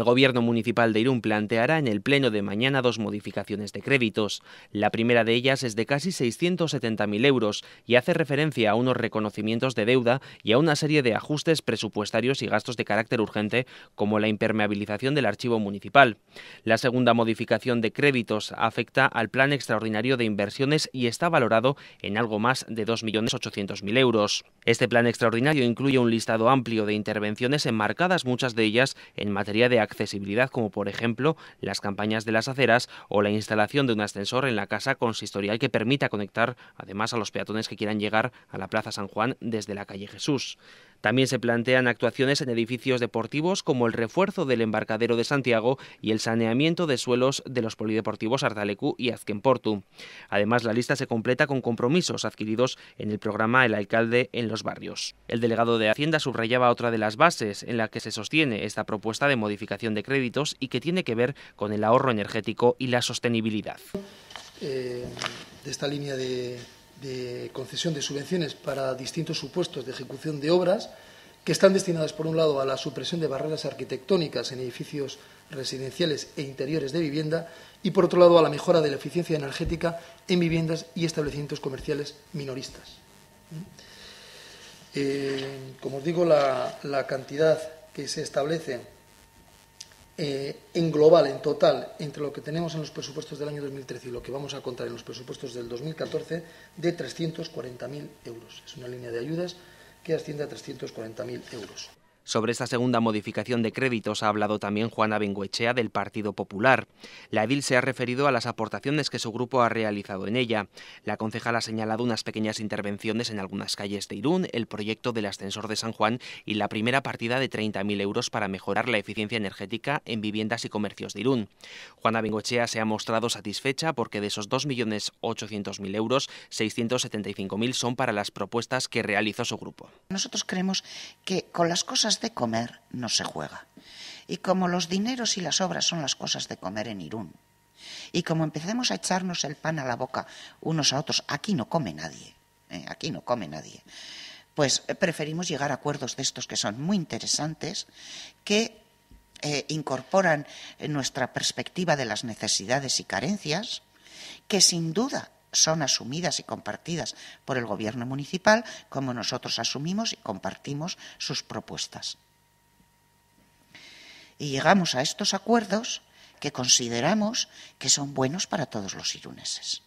El gobierno municipal de Irún planteará en el pleno de mañana dos modificaciones de créditos. La primera de ellas es de casi 670.000 euros y hace referencia a unos reconocimientos de deuda y a una serie de ajustes presupuestarios y gastos de carácter urgente, como la impermeabilización del archivo municipal. La segunda modificación de créditos afecta al plan extraordinario de inversiones y está valorado en algo más de 2.800.000 euros. Este plan extraordinario incluye un listado amplio de intervenciones enmarcadas muchas de ellas en materia de accesibilidad, como por ejemplo las campañas de las aceras o la instalación de un ascensor en la casa consistorial que permita conectar además a los peatones que quieran llegar a la Plaza San Juan desde la calle Jesús. También se plantean actuaciones en edificios deportivos como el refuerzo del embarcadero de Santiago y el saneamiento de suelos de los polideportivos Artalecu y Azquemportu. Además, la lista se completa con compromisos adquiridos en el programa El Alcalde en los Barrios. El delegado de Hacienda subrayaba otra de las bases en la que se sostiene esta propuesta de modificación de créditos y que tiene que ver con el ahorro energético y la sostenibilidad. Eh, de esta línea de de concesión de subvenciones para distintos supuestos de ejecución de obras que están destinadas, por un lado, a la supresión de barreras arquitectónicas en edificios residenciales e interiores de vivienda y, por otro lado, a la mejora de la eficiencia energética en viviendas y establecimientos comerciales minoristas. Eh, como os digo, la cantidad que se establece eh, en global, en total, entre lo que tenemos en los presupuestos del año 2013 y lo que vamos a contar en los presupuestos del 2014, de 340.000 euros. Es una línea de ayudas que asciende a 340.000 euros. Sobre esta segunda modificación de créditos ha hablado también Juana Bengoechea del Partido Popular. La edil se ha referido a las aportaciones que su grupo ha realizado en ella. La concejal ha señalado unas pequeñas intervenciones en algunas calles de Irún, el proyecto del ascensor de San Juan y la primera partida de 30.000 euros para mejorar la eficiencia energética en viviendas y comercios de Irún. Juana Bengoechea se ha mostrado satisfecha porque de esos 2.800.000 euros, 675.000 son para las propuestas que realizó su grupo. Nosotros creemos que con las cosas de comer no se juega. Y como los dineros y las obras son las cosas de comer en Irún, y como empecemos a echarnos el pan a la boca unos a otros, aquí no come nadie, ¿eh? aquí no come nadie, pues eh, preferimos llegar a acuerdos de estos que son muy interesantes, que eh, incorporan nuestra perspectiva de las necesidades y carencias, que sin duda son asumidas y compartidas por el Gobierno municipal, como nosotros asumimos y compartimos sus propuestas. Y llegamos a estos acuerdos que consideramos que son buenos para todos los iruneses.